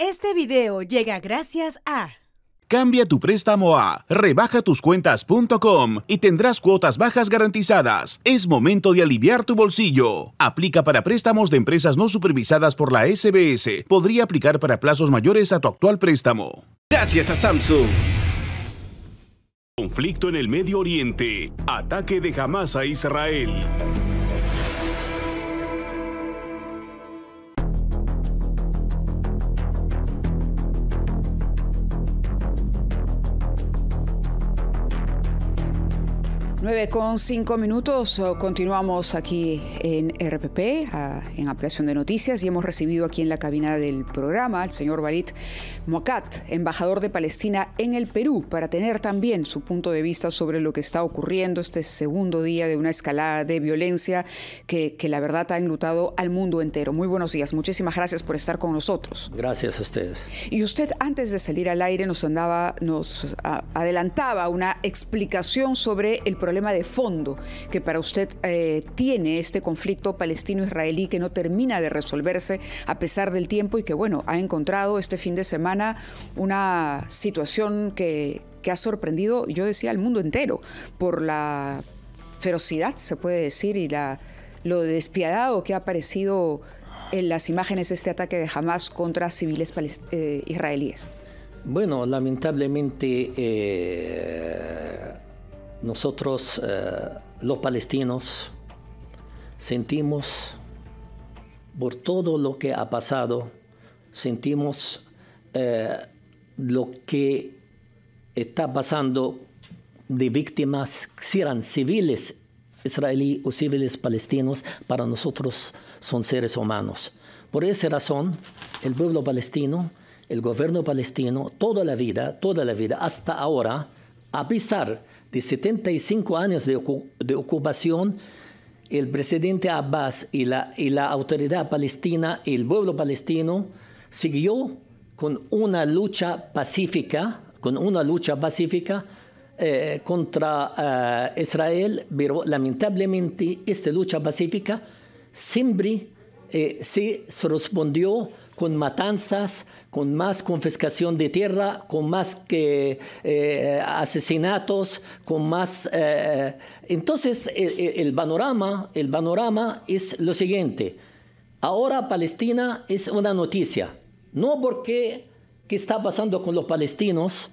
Este video llega gracias a... Cambia tu préstamo a rebajatuscuentas.com y tendrás cuotas bajas garantizadas. Es momento de aliviar tu bolsillo. Aplica para préstamos de empresas no supervisadas por la SBS. Podría aplicar para plazos mayores a tu actual préstamo. Gracias a Samsung. Conflicto en el Medio Oriente. Ataque de Hamas a Israel. 9 con 5 minutos, continuamos aquí en RPP, en ampliación de noticias, y hemos recibido aquí en la cabina del programa al señor Balit Mocat, embajador de Palestina en el Perú, para tener también su punto de vista sobre lo que está ocurriendo este segundo día de una escalada de violencia que, la verdad ha enlutado al mundo entero. Muy buenos días, muchísimas gracias por estar con nosotros. Gracias a ustedes. Y usted antes de salir al aire nos andaba, nos adelantaba una explicación sobre el programa problema de fondo que para usted eh, tiene este conflicto palestino-israelí que no termina de resolverse a pesar del tiempo y que, bueno, ha encontrado este fin de semana una situación que, que ha sorprendido, yo decía, al mundo entero por la ferocidad, se puede decir, y la, lo despiadado que ha aparecido en las imágenes este ataque de Hamas contra civiles eh, israelíes. Bueno, lamentablemente eh, nosotros eh, los palestinos sentimos por todo lo que ha pasado, sentimos eh, lo que está pasando de víctimas, eran civiles israelíes o civiles palestinos, para nosotros son seres humanos. Por esa razón, el pueblo palestino, el gobierno palestino, toda la vida, toda la vida, hasta ahora, a pesar de 75 años de, ocupación, el presidente Abbas y la, y la autoridad palestina, y el pueblo palestino, siguió con una lucha pacífica, con una lucha pacífica eh, contra eh, Israel, pero lamentablemente esta lucha pacífica siempre eh, se respondió con matanzas, con más confiscación de tierra, con más que, eh, asesinatos, con más... Eh, eh. entonces, e, e, el, panorama, el panorama es lo siguiente. Ahora Palestina es una noticia, no porque qué está pasando con los palestinos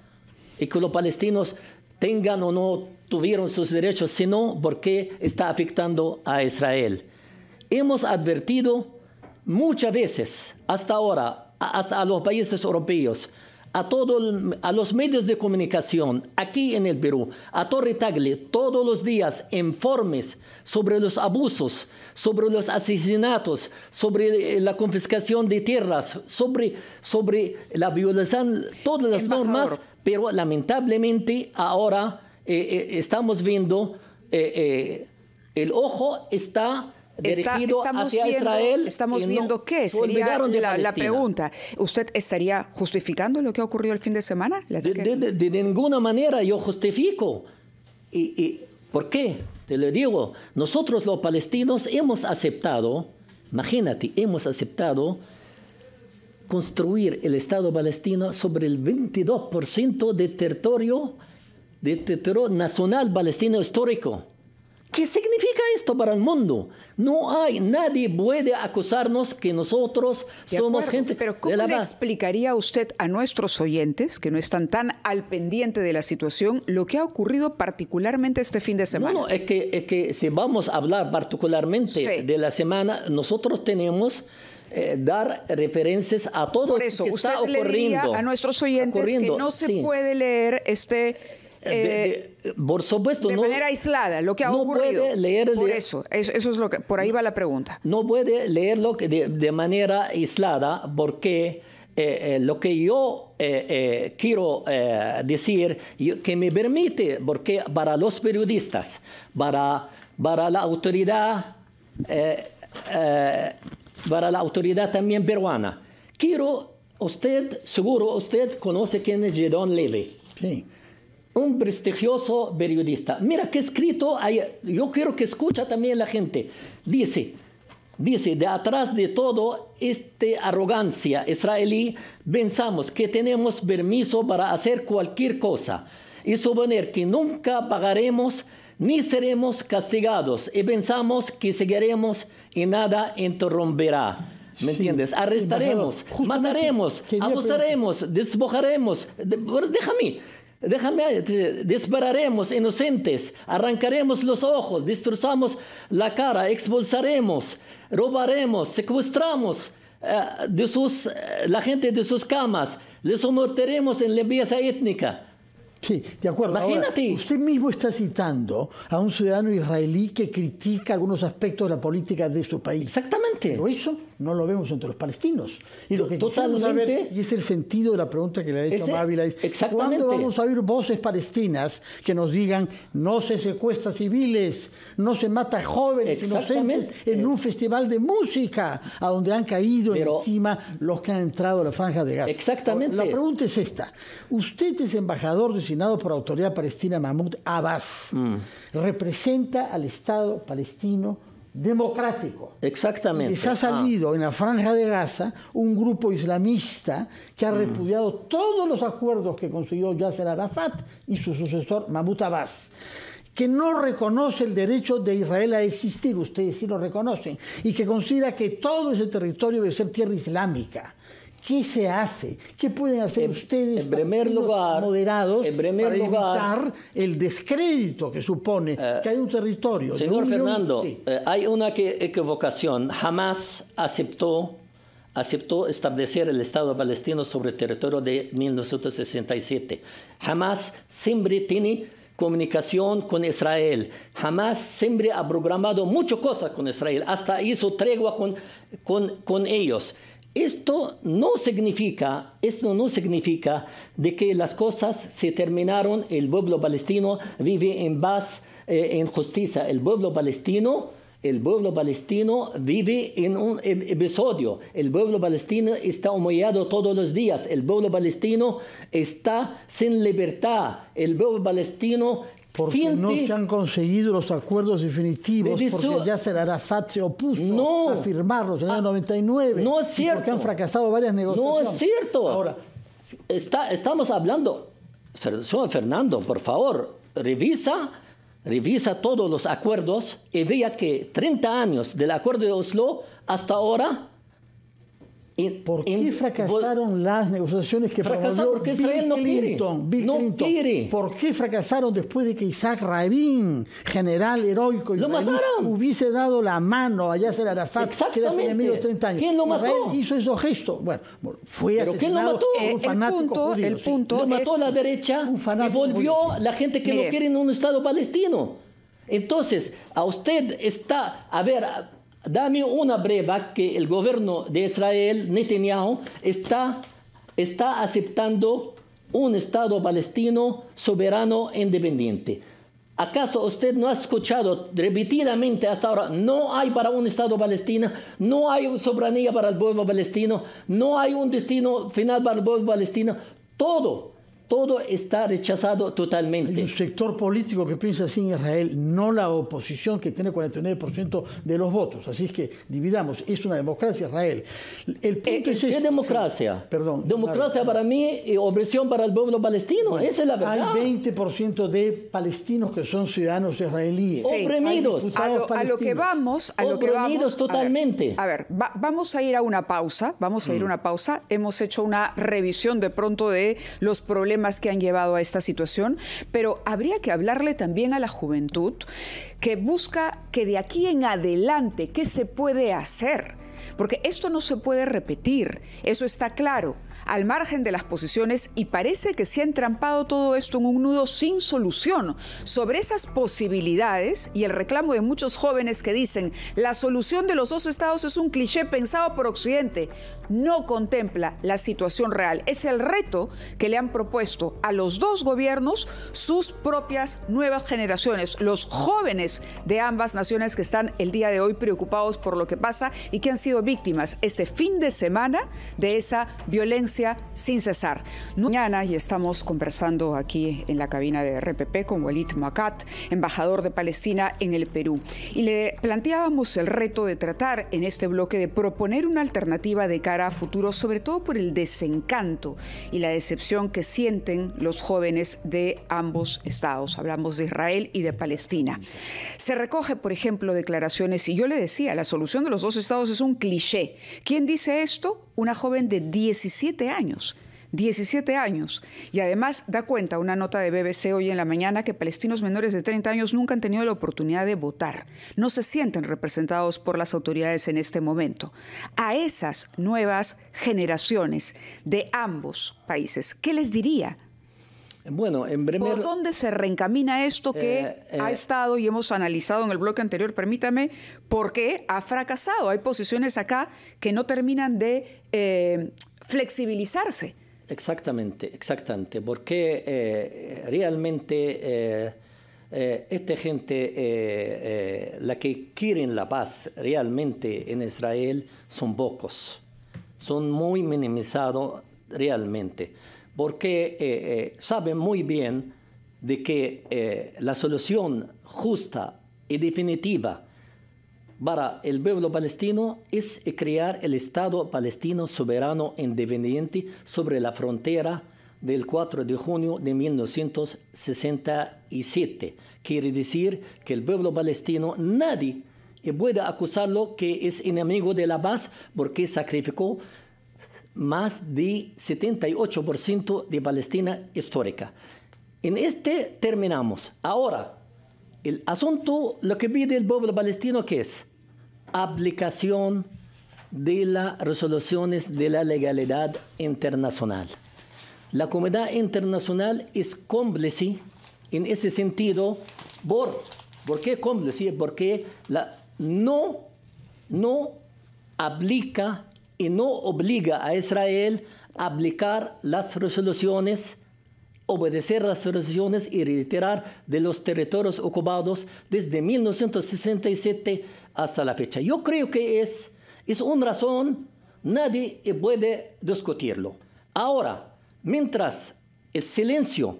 y que los palestinos tengan o no tuvieron sus derechos, sino porque está afectando a Israel. Hemos advertido muchas veces, hasta ahora, hasta a los países europeos, a, todo, a los medios de comunicación aquí en el Perú, a Torre Tagle, todos los días informes sobre los abusos, sobre los asesinatos, sobre eh, la confiscación de tierras, sobre, sobre la violación, todas las normas, pero lamentablemente ahora eh, eh, estamos viendo, el ojo está estamos viendo, Israel. Estamos qué sería la, pregunta. ¿Usted estaría justificando lo que ocurrió el fin de semana? De, ninguna manera yo justifico. Y, por qué? Te lo digo. Nosotros los palestinos hemos aceptado, imagínate, hemos aceptado construir el Estado palestino sobre el 22% de territorio, de territorio nacional palestino histórico. ¿Qué significa esto para el mundo? No hay, nadie puede acusarnos que nosotros somos gente. Pero ¿cómo de la le explicaría usted a nuestros oyentes que no están tan al pendiente de la situación lo que ha ocurrido particularmente este fin de semana? No, es, que, es que si vamos a hablar particularmente de la semana, nosotros tenemos eh, dar referencias a todo lo que está ocurriendo. a nuestros oyentes que no se puede leer este de, eh, supuesto, manera aislada, lo que ha no Puede leer por eso, eso, es lo que, por ahí va la pregunta. No puede leerlo de, de manera aislada porque eh, eh, lo que yo quiero decir, que me permite, porque para los periodistas, para, para la autoridad, para la autoridad también peruana, quiero, usted, seguro usted conoce quién es Gedón Levy. Sí un prestigioso periodista. Mira qué escrito hay. Yo quiero que escucha también la gente. Dice, dice, de atrás de todo esta arrogancia israelí, pensamos que tenemos permiso para hacer cualquier cosa y suponer que nunca pagaremos ni seremos castigados y pensamos que seguiremos y nada interrumpirá. ¿Me entiendes? Arrestaremos, mataremos, abusaremos, despojaremos. déjame. Déjame, eh, dispararemos inocentes, arrancaremos los ojos, destrozamos la cara, expulsaremos, robaremos, secuestramos eh, de sus, eh, la gente de sus camas, les someteremos en la limpieza étnica. Sí, de acuerdo. Imagínate. usted mismo está citando a un ciudadano israelí que critica algunos aspectos de la política de su país. Exactamente. ¿Lo hizo? no lo vemos entre los palestinos. Y lo que saber, y es el sentido de la pregunta que le ha hecho Mávila, ¿cuándo vamos a oír voces palestinas que nos digan no se secuestra civiles, no se mata jóvenes inocentes en un festival de música a donde han caído encima los que han entrado a la franja de Gaza? Exactamente. La pregunta es esta. Usted es embajador designado por la autoridad palestina Mahmoud Abbas. Mm. Representa al Estado palestino democrático. Exactamente. se ha ah. salido en la franja de Gaza un grupo islamista que ha mm. repudiado todos los acuerdos que consiguió Yasser Arafat y su sucesor Mahmoud Abbas que no reconoce el derecho de Israel a existir, ustedes sí lo reconocen, y que considera que todo ese territorio debe ser tierra islámica. ¿Qué se hace? ¿Qué pueden hacer ustedes moderados para evitar el descrédito que supone eh, que hay un territorio? Señor Fernando, eh, hay una que, equivocación. Jamás aceptó, aceptó establecer el Estado palestino sobre el territorio de 1967. Jamás siempre tiene comunicación con Israel. Jamás siempre ha programado muchas cosas con Israel. Hasta hizo tregua con, con, con ellos. Esto no significa, esto no significa de que las cosas se terminaron, el pueblo palestino vive en paz, eh, en justicia, el pueblo palestino el pueblo palestino vive en un em, episodio. El pueblo palestino está humillado todos los días. El pueblo palestino está sin libertad. El pueblo palestino porque no se han conseguido los acuerdos definitivos, porque ya se la Arafat se opuso a firmarlos en el 99. Ah, no es cierto. Porque han fracasado varias negociaciones. No es cierto. Ahora, estamos hablando, Fernando, por favor, revisa, revisa todos los acuerdos y vea que 30 años del acuerdo de Oslo hasta ahora ¿Por qué fracasaron las negociaciones que fracasaron porque Clinton, ¿Por qué fracasaron después de que Isaac Rabin, general heroico, lo mataron. hubiese dado la mano a Yasser Arafat, que era su 30 años? ¿Quién lo mató? hizo esos gestos. Bueno, fue ¿Pero asesinado quién lo mató? Un eh, fanático el punto, judío, el punto Lo mató a la derecha y volvió la gente que lo quiere en un Estado palestino. Entonces, a usted está, a ver, dame una breva que el gobierno de Israel, Netanyahu, está, está aceptando un Estado palestino soberano e independiente. ¿Acaso usted no ha escuchado repetidamente hasta ahora, no hay para un Estado palestino, no hay soberanía para el pueblo palestino, no hay un destino final para el pueblo palestino? Todo todo está rechazado totalmente. El sector político que piensa así en Israel, no la oposición que tiene 49% de los votos. Así es que dividamos, es una democracia Israel. El eh, punto eh, este. ¿Qué, es, democracia? Perdón. Democracia para mí y opresión para el pueblo palestino, esa es la verdad. Hay 20% de palestinos que son ciudadanos israelíes. Oprimidos. A lo, que vamos, a totalmente. A ver, vamos a ir a una pausa, vamos a ir a mm. una pausa. Hemos hecho una revisión de pronto de los problemas que han llevado a esta situación, pero habría que hablarle también a la juventud que busca que de aquí en adelante, ¿qué se puede hacer? Porque esto no se puede repetir, eso está claro al margen de las posiciones y parece que se ha entrampado todo esto en un nudo sin solución. Sobre esas posibilidades y el reclamo de muchos jóvenes que dicen la solución de los dos estados es un cliché pensado por Occidente, no contempla la situación real. Es el reto que le han propuesto a los dos gobiernos sus propias nuevas generaciones, los jóvenes de ambas naciones que están el día de hoy preocupados por lo que pasa y que han sido víctimas este fin de semana de esa violencia sin cesar. Mañana, y estamos conversando aquí en la cabina de RPP con Walid Makat, embajador de Palestina en el Perú. Y le planteábamos el reto de tratar en este bloque de proponer una alternativa de cara a futuro, sobre todo por el desencanto y la decepción que sienten los jóvenes de ambos estados. Hablamos de Israel y de Palestina. Se recoge, por ejemplo, declaraciones, y yo le decía, la solución de los dos estados es un cliché. ¿Quién dice esto? Una joven de 17 años. 17 años. Y además da cuenta una nota de BBC hoy en la mañana que palestinos menores de 30 años nunca han tenido la oportunidad de votar. No se sienten representados por las autoridades en este momento. A esas nuevas generaciones de ambos países, ¿qué les diría? Bueno, en breve. ¿Por dónde se reencamina esto que eh, eh. ha estado y hemos analizado en el bloque anterior, permítame, porque ha fracasado? Hay posiciones acá que no terminan de eh, flexibilizarse. Exactamente, exactamente, porque eh, realmente eh, eh, esta gente, la que quiere la paz realmente en Israel, son pocos, son muy minimizados realmente, porque saben muy bien de que la solución justa y definitiva para el pueblo palestino es crear el Estado palestino soberano independiente sobre la frontera del 4 de junio de 1967. Quiere decir que el pueblo palestino nadie puede acusarlo que es enemigo de la paz porque sacrificó más de 78% de Palestina histórica. En este terminamos. Ahora, el asunto, lo que pide el pueblo palestino, que es aplicación de las resoluciones de la legalidad internacional. La comunidad internacional es cómplice en ese sentido. ¿Por, ¿por qué cómplice? Porque no, no aplica y no obliga a Israel a aplicar las resoluciones obedecer las resoluciones y reiterar de los territorios ocupados desde 1967 hasta la fecha. Yo creo que es, es una razón, nadie puede discutirlo. Ahora, mientras el silencio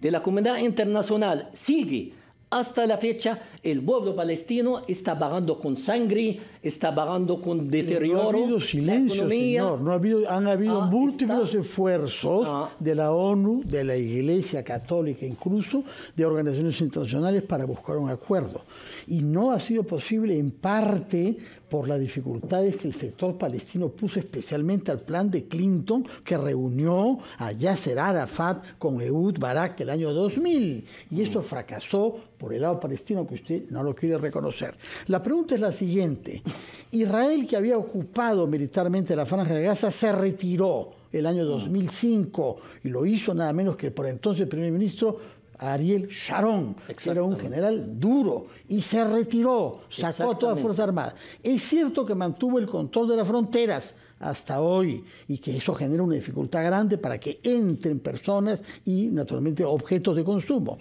de la comunidad internacional sigue hasta la fecha, el pueblo palestino está pagando con sangre está pagando con deterioro. No ha habido silencio, señor. habido, han habido ah, múltiples esfuerzos ah. de la ONU, de la Iglesia Católica, incluso de organizaciones internacionales para buscar un acuerdo. Y no ha sido posible en parte por las dificultades que el sector palestino puso especialmente al plan de Clinton que reunió a Yasser Arafat con Ehud Barak el año 2000. Y eso fracasó por el lado palestino que usted no lo quiere reconocer. La pregunta es la siguiente. Israel, que había ocupado militarmente la franja de Gaza, se retiró el año 2005 ah. y lo hizo nada menos que por entonces el primer ministro Ariel Sharon, que era un general duro, y se retiró, sacó a todas las Fuerzas Armadas. Es cierto que mantuvo el control de las fronteras hasta hoy y que eso genera una dificultad grande para que entren personas y naturalmente objetos de consumo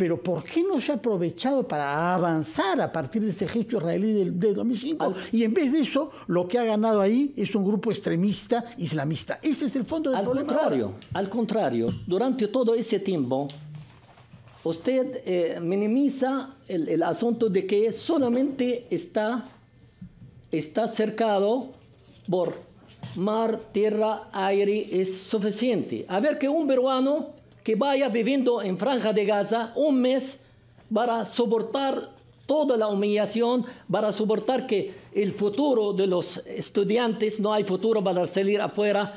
pero ¿por qué no se ha aprovechado para avanzar a partir de ese gesto israelí del, de 2005? y en vez de eso, lo que ha ganado ahí es un grupo extremista islamista. Ese es el fondo del al Contrario, al contrario, durante todo ese tiempo, usted eh, minimiza el, asunto de que solamente está, está cercado por mar, tierra, aire, es suficiente. A ver que un peruano que vaya viviendo en Franja de Gaza un mes para soportar toda la humillación, para soportar que el futuro de los estudiantes, no hay futuro para salir afuera,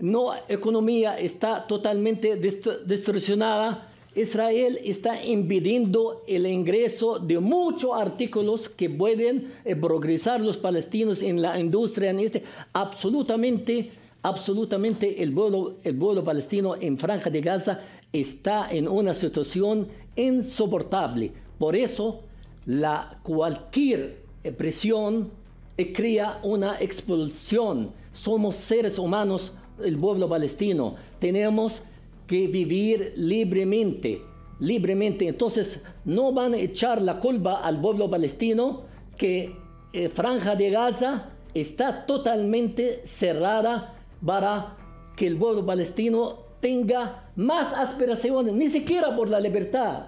no economía está totalmente destruccionada. Israel está impidiendo el ingreso de muchos artículos que pueden eh, progresar los palestinos en la industria, en este absolutamente absolutamente el pueblo, el pueblo palestino en Franja de Gaza está en una situación insoportable. Por eso, la, cualquier eh, presión eh, crea una expulsión. Somos seres humanos, el pueblo palestino. Tenemos que vivir libremente, libremente. Entonces, no van a echar la culpa al pueblo palestino que eh, Franja de Gaza está totalmente cerrada para que el pueblo palestino tenga más aspiraciones, ni siquiera por la libertad,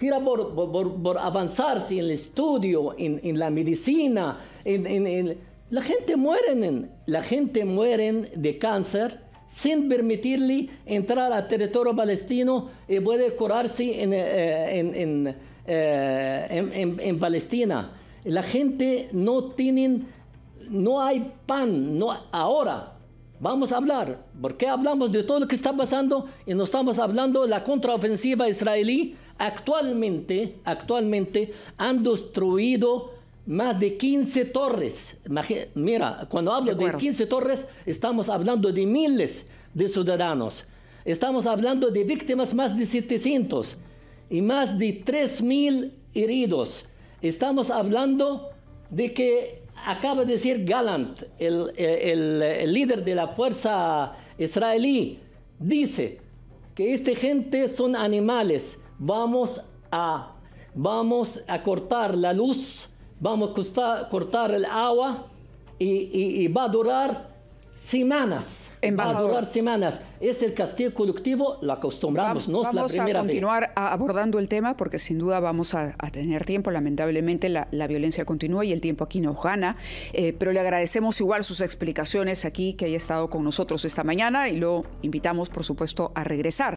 ni por, por, avanzarse en el estudio, en, la medicina, en, la gente muere, la gente muere de cáncer sin permitirle entrar al territorio palestino y puede curarse en, eh, eh, Palestina. La gente no tiene, no hay pan, no, ahora Vamos a hablar, porque hablamos de todo lo que está pasando y no estamos hablando de la contraofensiva israelí. Actualmente, actualmente han destruido más de 15 torres. Mira, cuando hablo de, 15 torres, estamos hablando de miles de ciudadanos. Estamos hablando de víctimas más de 700 y más de 3.000 heridos. Estamos hablando de que acaba de decir Galant, eh, eh, el, líder de la fuerza israelí, dice que esta gente son animales, vamos a, vamos a cortar la luz, vamos a cortar el agua y va a durar semanas a semanas. Es el castillo colectivo, lo acostumbramos, no es la primera Vamos a continuar abordando el tema porque sin duda vamos a, tener tiempo. Lamentablemente la, violencia continúa y el tiempo aquí nos gana. Eh, pero le agradecemos igual sus explicaciones aquí, que haya estado con nosotros esta mañana y lo invitamos, por supuesto, a regresar.